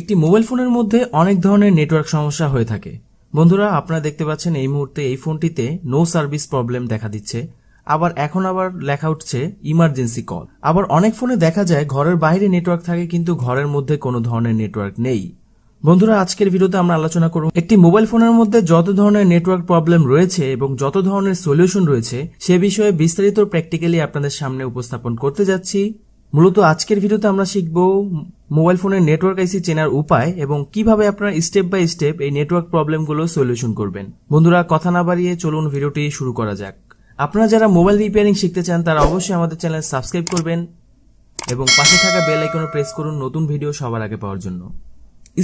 একটি মোবাইল ফোনের মধ্যে অনেক ধরনের নেটওয়ার্ক সমস্যা হয়ে থাকে বন্ধুরা আপনারা দেখতে পাচ্ছেন এই মুহূর্তে এই ফোনটিতে নো সার্ভিস প্রবলেম দেখা দিচ্ছে আবার এখন আবার লেখা উঠছে ইমার্জেন্সি কল আবার অনেক ফোনে দেখা যায় ঘরের বাইরে নেটওয়ার্ক থাকে কিন্তু ঘরের মধ্যে কোনো ধরনের নেটওয়ার্ক নেই বন্ধুরা আজকের ভিডিওতে আমরা আলোচনা করব একটি মোবাইল ফোনের মধ্যে যত ধরনের নেটওয়ার্ক প্রবলেম রয়েছে এবং যত ধরনের সলিউশন রয়েছে সে বিষয়ে বিস্তারিত প্র্যাকটিক্যালি আপনাদের সামনে উপস্থাপন করতে যাচ্ছি মূলত আজকের ভিডিওতে আমরা শিখব মোবাইল ফোনের নেটওয়ার্ক আইসি চেনার উপায় এবং কিভাবে আপনারা স্টেপ বাই স্টেপ এই নেটওয়ার্ক প্রবলেমগুলো সলিউশন করবেন বন্ধুরা কথা না বাড়িয়ে চলুন ভিডিওটি শুরু করা যাক আপনারা যারা মোবাইল রিপেয়ারিং শিখতে চান তারা অবশ্যই আমাদের চ্যানেল সাবস্ক্রাইব করবেন এবং পাশে থাকা বেল আইকনে প্রেস করুন নতুন ভিডিও সবার আগে পাওয়ার জন্য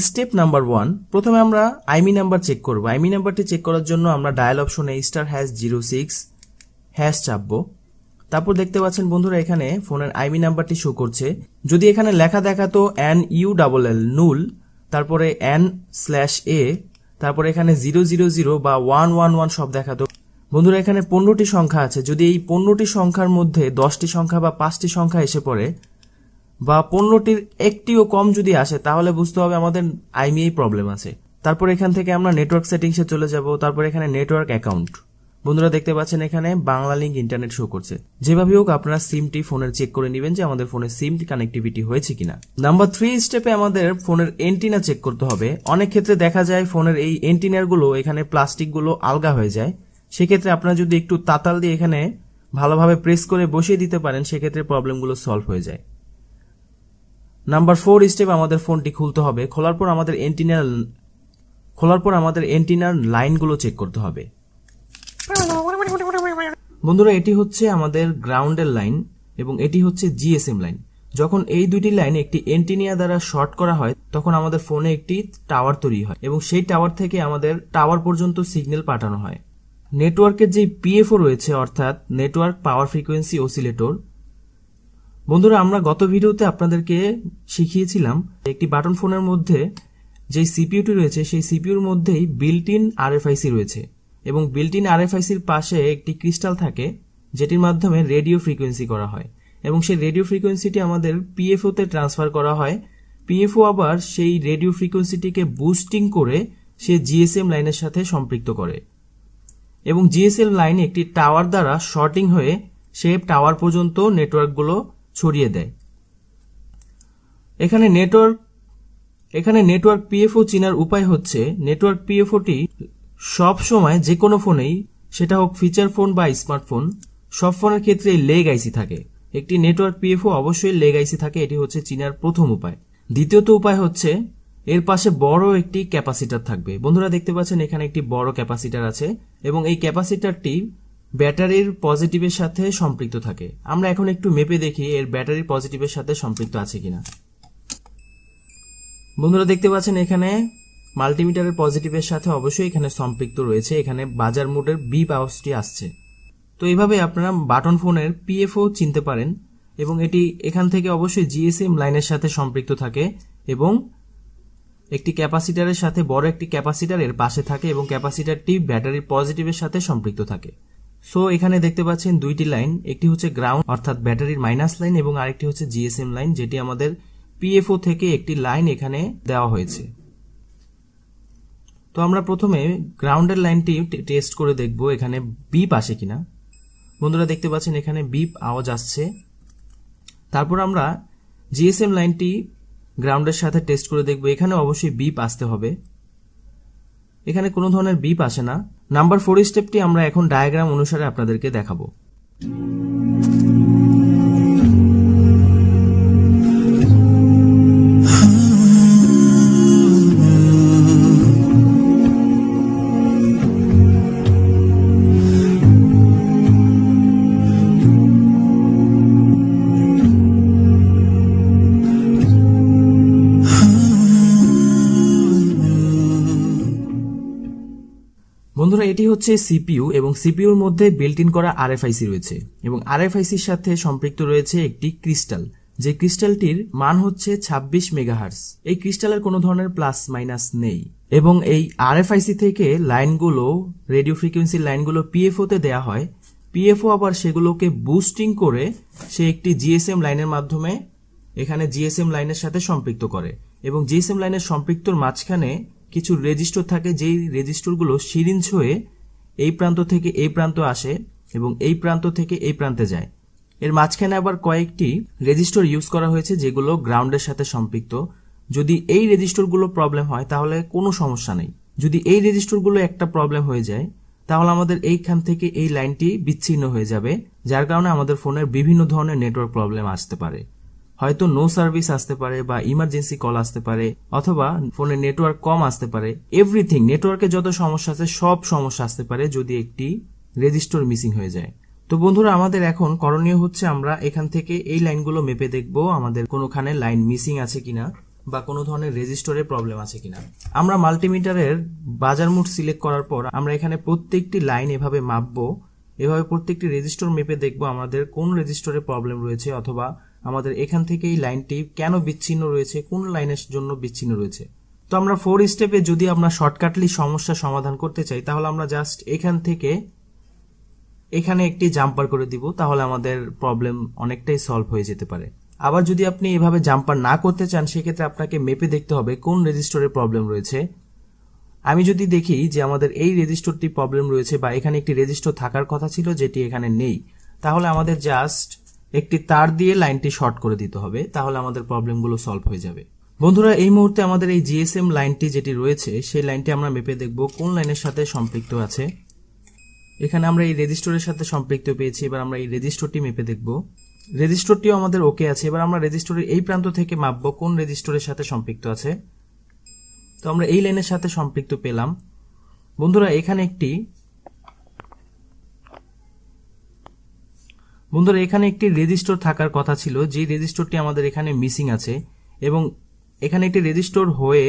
স্টেপ নাম্বার ওয়ান প্রথমে আমরা আইমি নাম্বার চেক করব আইমি নাম্বারটি চেক করার জন্য আমরা ডায়াল অপশনে star hash zero six hash চাপবো তারপর দেখতে পাচ্ছেন বন্ধুরা এখানে ফোনের আইবি নাম্বারটি শো করছে যদি এখানে লেখা দেখাতো N U double L null তারপরে এন স্ল্যাশ এ তারপরে এখানে জিরো জিরো জিরো বা ওয়ান ওয়ান ওয়ান সব দেখাতো বন্ধুরা এখানে পনেরোটি সংখ্যা আছে যদি এই পনেরোটি সংখ্যার মধ্যে দশটি সংখ্যা বা পাঁচটি সংখ্যা এসে পড়ে বা পনেরোটির একটিও কম যদি আসে তাহলে বুঝতে হবে আমাদের আইমিএই প্রবলেম আছে তারপর এখান থেকে আমরা নেটওয়ার্ক সেটিংসে চলে যাব তারপর এখানে নেটওয়ার্ক অ্যাকাউন্ট বন্ধুরা দেখতে পাচ্ছেন এখানে বাংলা লিঙ্ক ইন্টারনেট শো করছে যেভাবে হোক আপনারা সিমটি ফোনের চেক করে নেবেন যে আমাদের ফোনের সিম কানেক্টিভিটি হয়েছে কিনা নাম্বার থ্রি স্টেপে আমাদের ফোনের এন্টিনা চেক করতে হবে অনেক ক্ষেত্রে দেখা যায় ফোনের এই এন্টিনারগুলো এখানে প্লাস্টিকগুলো আলগা হয়ে যায় সেক্ষেত্রে আপনারা যদি একটু তাতাল দিয়ে এখানে ভালোভাবে প্রেস করে বসিয়ে দিতে পারেন সেক্ষেত্রে প্রবলেমগুলো সলভ হয়ে যায় নাম্বার ফোর স্টেপ আমাদের ফোনটি খুলতে হবে খোলার পর আমাদের এন্টিনার খোলার পর আমাদের এন্টিনার লাইনগুলো চেক করতে হবে বন্ধুরা এটি হচ্ছে আমাদের গ্রাউন্ডের লাইন এবং এটি হচ্ছে জিএসএম লাইন যখন এই দুইটি লাইন একটি এন্টিনিয়া দ্বারা শর্ট করা হয় তখন আমাদের ফোনে একটি টাওয়ার তৈরি হয় এবং সেই টাওয়ার থেকে আমাদের টাওয়ার পর্যন্ত সিগন্যাল পাঠানো হয় নেটওয়ার্কের যে পিএফও রয়েছে অর্থাৎ নেটওয়ার্ক পাওয়ার ফ্রিকোয়েন্সি ওসিলেটর বন্ধুরা আমরা গত ভিডিওতে আপনাদেরকে শিখিয়েছিলাম একটি বাটন ফোনের মধ্যে যে সিপিউটি রয়েছে সেই সিপিউর মধ্যেই বিল্ট ইন আর রয়েছে এবং বিল্ট ইন আরএফআইসির পাশে একটি ক্রিস্টাল থাকে যেটির মাধ্যমে রেডিও ফ্রিকোয়েন্সি করা হয় এবং সেই রেডিও ফ্রিকোয়েন্সিটি আমাদের পিএফওতে ট্রান্সফার করা হয় পিএফও আবার সেই রেডিও ফ্রিকোয়েন্সিটিকে বুস্টিং করে সে জিএসএম লাইনের সাথে সম্পৃক্ত করে এবং জিএসএম লাইন একটি টাওয়ার দ্বারা শর্টিং হয়ে সে টাওয়ার পর্যন্ত নেটওয়ার্কগুলো ছড়িয়ে দেয় এখানে নেটওয়ার্ক এখানে নেটওয়ার্ক পিএফও চিনার উপায় হচ্ছে নেটওয়ার্ক পিএফওটি সব সময় যে কোনো ফোনেই সেটা হোক ফিচার ফোন বা স্মার্টফোন সব ফোনের ক্ষেত্রে লেগ আইসি থাকে একটি নেটওয়ার্ক পিএফও অবশ্যই লেগ আইসি থাকে এটি হচ্ছে চীনার প্রথম উপায় দ্বিতীয়ত উপায় হচ্ছে এর পাশে বড় একটি ক্যাপাসিটার থাকবে বন্ধুরা দেখতে পাচ্ছেন এখানে একটি বড় ক্যাপাসিটার আছে এবং এই ক্যাপাসিটারটি ব্যাটারির পজিটিভের সাথে সম্পৃক্ত থাকে আমরা এখন একটু মেপে দেখি এর ব্যাটারির পজিটিভের সাথে সম্পৃক্ত আছে কিনা বন্ধুরা দেখতে পাচ্ছেন এখানে মাল্টিমিটারের পজিটিভের সাথে অবশ্যই এখানে সম্পৃক্ত রয়েছে এখানে বাজার মোডের বি পাওয়ার্সটি আসছে তো এইভাবে আপনারা বাটন ফোনের পিএফও চিনতে পারেন এবং এটি এখান থেকে অবশ্যই জিএসএম লাইনের সাথে সম্পৃক্ত থাকে এবং একটি ক্যাপাসিটারের সাথে বড় একটি ক্যাপাসিটার এর পাশে থাকে এবং ক্যাপাসিটারটি ব্যাটারির পজিটিভের সাথে সম্পৃক্ত থাকে সো এখানে দেখতে পাচ্ছেন দুইটি লাইন একটি হচ্ছে গ্রাউন্ড অর্থাৎ ব্যাটারির মাইনাস লাইন এবং আরেকটি হচ্ছে জিএসএম লাইন যেটি আমাদের পিএফও থেকে একটি লাইন এখানে দেওয়া হয়েছে তো আমরা প্রথমে গ্রাউন্ডের লাইনটি টেস্ট করে দেখব এখানে বিপ আসে কিনা বন্ধুরা দেখতে পাচ্ছেন এখানে বিপ আওয়াজ আসছে তারপর আমরা জিএসএম লাইনটি গ্রাউন্ডের সাথে টেস্ট করে দেখব এখানে অবশ্যই বিপ আসতে হবে এখানে কোনো ধরনের বিপ আসে না নাম্বার ফোর স্টেপটি আমরা এখন ডায়াগ্রাম অনুসারে আপনাদেরকে দেখাবো হচ্ছে সিপিইউ এবং সিপিউর মধ্যে বিল্ট ইন করা আরএফআইসি রয়েছে এবং আরএফআইসির সাথে সম্পৃক্ত রয়েছে একটি ক্রিস্টাল যে ক্রিস্টালটির মান হচ্ছে ২৬ মেগাহার্স এই ক্রিস্টালের কোনো ধরনের প্লাস মাইনাস নেই এবং এই আরএফআইসি থেকে লাইনগুলো রেডিও ফ্রিকোয়েন্সির লাইনগুলো পিএফওতে দেয়া হয় পিএফও আবার সেগুলোকে বুস্টিং করে সে একটি জিএসএম লাইনের মাধ্যমে এখানে জিএসএম লাইনের সাথে সম্পৃক্ত করে এবং জিএসএম লাইনের সম্পৃক্তর মাঝখানে কিছু রেজিস্টর থাকে যেই রেজিস্টরগুলো সিরিঞ্জ হয়ে এই প্রান্ত থেকে এই প্রান্ত আসে এবং এই প্রান্ত থেকে এই প্রান্তে যায় এর মাঝখানে আবার কয়েকটি রেজিস্টর ইউজ করা হয়েছে যেগুলো গ্রাউন্ডের সাথে সম্পৃক্ত যদি এই রেজিস্টরগুলো প্রবলেম হয় তাহলে কোনো সমস্যা নেই যদি এই রেজিস্টরগুলো একটা প্রবলেম হয়ে যায় তাহলে আমাদের এইখান থেকে এই লাইনটি বিচ্ছিন্ন হয়ে যাবে যার কারণে আমাদের ফোনের বিভিন্ন ধরনের নেটওয়ার্ক প্রবলেম আসতে পারে হয়তো নো সার্ভিস আসতে পারে বা ইমার্জেন্সি কল আসতে পারে অথবা ফোনে নেটওয়ার্ক কম আসতে পারে এভরিথিং নেটওয়ার্কে যত সমস্যা আছে সব সমস্যা আসতে পারে যদি একটি রেজিস্টর মিসিং হয়ে যায় তো বন্ধুরা আমাদের এখন করণীয় হচ্ছে আমরা এখান থেকে এই লাইনগুলো মেপে দেখব আমাদের কোনোখানে লাইন মিসিং আছে কিনা বা কোনো ধরনের রেজিস্টরে প্রবলেম আছে কিনা আমরা মাল্টিমিটারের বাজার মুঠ সিলেক্ট করার পর আমরা এখানে প্রত্যেকটি লাইন এভাবে মাপবো এভাবে প্রত্যেকটি রেজিস্টর মেপে দেখব আমাদের কোন রেজিস্টরে প্রবলেম রয়েছে অথবা আমাদের এখান থেকে এই লাইনটি কেন বিচ্ছিন্ন রয়েছে কোন লাইনের জন্য বিচ্ছিন্ন রয়েছে তো আমরা ফোর স্টেপে যদি আমরা শর্টকাটলি সমস্যা সমাধান করতে চাই তাহলে আমরা জাস্ট এখান থেকে এখানে একটি জাম্পার করে দিব তাহলে আমাদের প্রবলেম অনেকটাই সলভ হয়ে যেতে পারে আবার যদি আপনি এভাবে জাম্পার না করতে চান সেক্ষেত্রে আপনাকে মেপে দেখতে হবে কোন রেজিস্টরের প্রবলেম রয়েছে আমি যদি দেখি যে আমাদের এই রেজিস্টরটি প্রবলেম রয়েছে বা এখানে একটি রেজিস্টর থাকার কথা ছিল যেটি এখানে নেই তাহলে আমাদের জাস্ট একটি তার দিয়ে লাইনটি শর্ট করে দিতে হবে তাহলে আমাদের প্রবলেমগুলো সলভ হয়ে যাবে বন্ধুরা এই মুহূর্তে আমাদের এই জিএসএম লাইনটি যেটি রয়েছে সেই লাইনটি আমরা মেপে দেখব কোন লাইনের সাথে সম্পৃক্ত আছে এখানে আমরা এই রেজিস্টরের সাথে সম্পৃক্ত পেয়েছি এবার আমরা এই রেজিস্টরটি মেপে দেখব রেজিস্টরটিও আমাদের ওকে আছে এবার আমরা রেজিস্টরের এই প্রান্ত থেকে মাপবো কোন রেজিস্টরের সাথে সম্পৃক্ত আছে তো আমরা এই লাইনের সাথে সম্পৃক্ত পেলাম বন্ধুরা এখানে একটি বন্ধুরা এখানে একটি রেজিস্টর থাকার কথা ছিল যে রেজিস্টরটি আমাদের এখানে মিসিং আছে এবং এখানে একটি রেজিস্টর হয়ে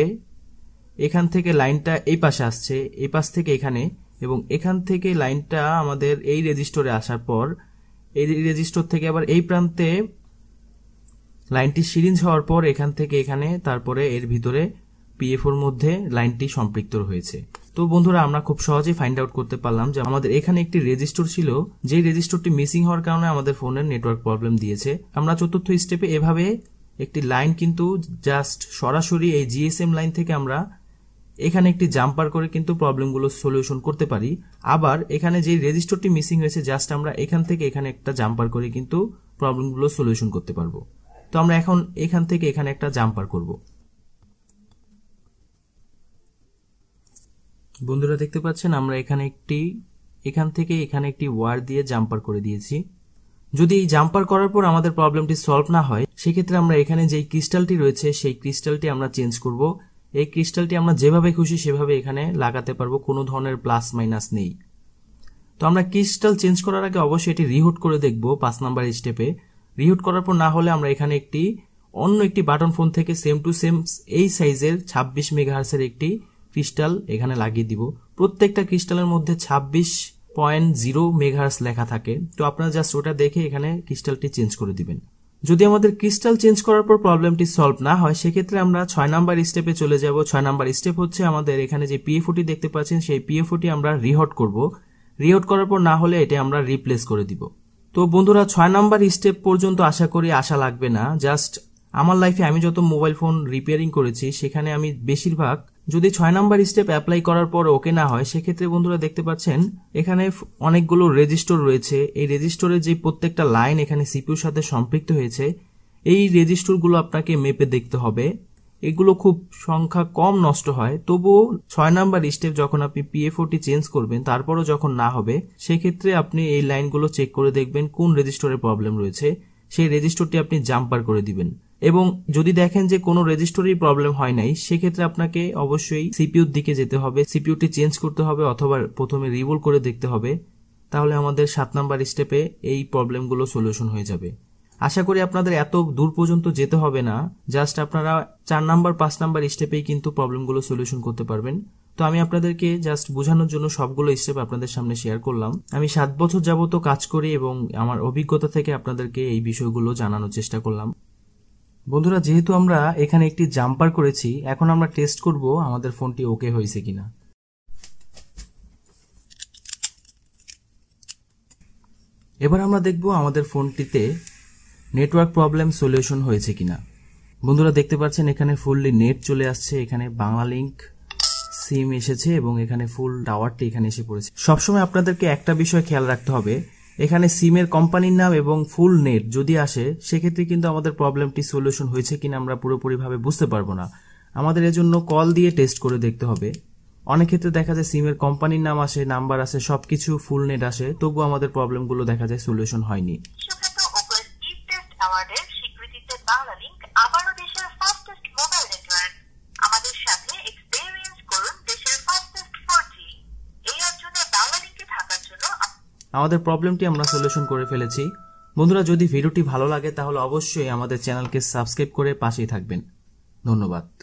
এখান থেকে লাইনটা এই পাশে আসছে এই পাশ থেকে এখানে এবং এখান থেকে লাইনটা আমাদের এই রেজিস্টরে আসার পর এই রেজিস্টর থেকে আবার এই প্রান্তে লাইনটি সিরিঞ্জ হওয়ার পর এখান থেকে এখানে তারপরে এর ভিতরে ওর মধ্যে লাইনটি সম্পৃক্ত হয়েছে তো বন্ধুরা আমরা খুব সহজেই ফাইন্ড আউট করতে পারলাম যে আমাদের এখানে একটি রেজিস্টর ছিল যে রেজিস্টরটি মিসিং হওয়ার কারণে আমাদের ফোনের নেটওয়ার্ক প্রবলেম দিয়েছে আমরা চতুর্থ স্টেপে এভাবে একটি লাইন কিন্তু জাস্ট সরাসরি এই জিএসএম লাইন থেকে আমরা এখানে একটি জাম্পার করে কিন্তু প্রবলেমগুলো সলিউশন করতে পারি আবার এখানে যে রেজিস্টরটি মিসিং হয়েছে জাস্ট আমরা এখান থেকে এখানে একটা জাম্পার করে কিন্তু প্রবলেমগুলো সলিউশন করতে পারবো তো আমরা এখন এখান থেকে এখানে একটা জাম্পার করবো বন্ধুরা দেখতে পাচ্ছেন আমরা এখানে একটি এখান থেকে এখানে একটি ওয়ার দিয়ে জাম্পার করে দিয়েছি যদি এই জাম্পার করার পর আমাদের প্রবলেমটি সলভ না হয় সেক্ষেত্রে আমরা এখানে যেই ক্রিস্টালটি রয়েছে সেই ক্রিস্টালটি আমরা চেঞ্জ করব এই ক্রিস্টালটি আমরা যেভাবে খুশি সেভাবে এখানে লাগাতে পারবো কোনো ধরনের প্লাস মাইনাস নেই তো আমরা ক্রিস্টাল চেঞ্জ করার আগে অবশ্যই এটি রিহুট করে দেখব পাঁচ নাম্বার স্টেপে রিহুট করার পর না হলে আমরা এখানে একটি অন্য একটি বাটন ফোন থেকে সেম টু সেম এই সাইজের ছাব্বিশ মেগাহার্সের একটি ক্রিস্টাল এখানে লাগিয়ে দিব প্রত্যেকটা ক্রিস্টালের মধ্যে ছাব্বিশ পয়েন্ট জিরো মেঘার্স লেখা থাকে তো আপনারা জাস্ট ওটা দেখে এখানে ক্রিস্টালটি চেঞ্জ করে দিবেন যদি আমাদের ক্রিস্টাল চেঞ্জ করার পর প্রবলেমটি সলভ না হয় সেক্ষেত্রে আমরা ছয় নাম্বার স্টেপে চলে যাব ছয় নাম্বার স্টেপ হচ্ছে আমাদের এখানে যে পিএফওটি দেখতে পাচ্ছেন সেই পিএফওটি আমরা রিহট করব রিহট করার পর না হলে এটা আমরা রিপ্লেস করে দিব তো বন্ধুরা ছয় নাম্বার স্টেপ পর্যন্ত আশা করি আশা লাগবে না জাস্ট আমার লাইফে আমি যত মোবাইল ফোন রিপেয়ারিং করেছি সেখানে আমি বেশিরভাগ যদি ছয় নম্বর স্টেপ অ্যাপ্লাই করার পর ওকে না হয় সেক্ষেত্রে বন্ধুরা দেখতে পাচ্ছেন এখানে অনেকগুলো রেজিস্টর রয়েছে এই রেজিস্টরের যে প্রত্যেকটা লাইন এখানে সিপিউর সাথে সম্পৃক্ত হয়েছে এই রেজিস্টরগুলো আপনাকে মেপে দেখতে হবে এগুলো খুব সংখ্যা কম নষ্ট হয় তবুও ছয় নাম্বার স্টেপ যখন আপনি পিএফওটি চেঞ্জ করবেন তারপরও যখন না হবে সেক্ষেত্রে আপনি এই লাইনগুলো চেক করে দেখবেন কোন রেজিস্টরের প্রবলেম রয়েছে সেই রেজিস্টরটি আপনি জাম্পার করে দিবেন এবং যদি দেখেন যে কোনো রেজিস্টরির প্রবলেম হয় নাই সেক্ষেত্রে আপনাকে অবশ্যই সিপিউর দিকে যেতে হবে সিপিউটি চেঞ্জ করতে হবে অথবা প্রথমে রিবোল করে দেখতে হবে তাহলে আমাদের সাত নাম্বার স্টেপে এই প্রবলেমগুলো সলিউশন হয়ে যাবে আশা করি আপনাদের এত দূর পর্যন্ত যেতে হবে না জাস্ট আপনারা চার নাম্বার পাঁচ নাম্বার স্টেপেই কিন্তু প্রবলেমগুলো সলিউশন করতে পারবেন তো আমি আপনাদেরকে জাস্ট বোঝানোর জন্য সবগুলো স্টেপ আপনাদের সামনে শেয়ার করলাম আমি সাত বছর যাবত কাজ করি এবং আমার অভিজ্ঞতা থেকে আপনাদেরকে এই বিষয়গুলো জানানোর চেষ্টা করলাম বন্ধুরা যেহেতু আমরা এখানে একটি জাম্পার করেছি এখন আমরা টেস্ট করব আমাদের ফোনটি ওকে হয়েছে কিনা এবার আমরা দেখব আমাদের ফোনটিতে নেটওয়ার্ক প্রবলেম সলিউশন হয়েছে কিনা বন্ধুরা দেখতে পাচ্ছেন এখানে ফুললি নেট চলে আসছে এখানে বাংলা লিঙ্ক সিম এসেছে এবং এখানে ফুল টাওয়ারটি এখানে এসে পড়েছে সবসময় আপনাদেরকে একটা বিষয় খেয়াল রাখতে হবে এখানে সিমের কোম্পানির নাম এবং ফুল নেট যদি আসে সেক্ষেত্রে কিন্তু আমাদের প্রবলেমটি সলিউশন হয়েছে কিনা আমরা পুরোপুরিভাবে বুঝতে পারবো না আমাদের এজন্য কল দিয়ে টেস্ট করে দেখতে হবে অনেক ক্ষেত্রে দেখা যায় সিমের কোম্পানির নাম আসে নাম্বার আসে সব কিছু ফুল নেট আসে তবুও আমাদের প্রবলেমগুলো দেখা যায় সলিউশন হয়নি আমাদের প্রবলেমটি আমরা সলিউশন করে ফেলেছি বন্ধুরা যদি ভিডিওটি ভালো লাগে তাহলে অবশ্যই আমাদের চ্যানেলকে সাবস্ক্রাইব করে পাশেই থাকবেন ধন্যবাদ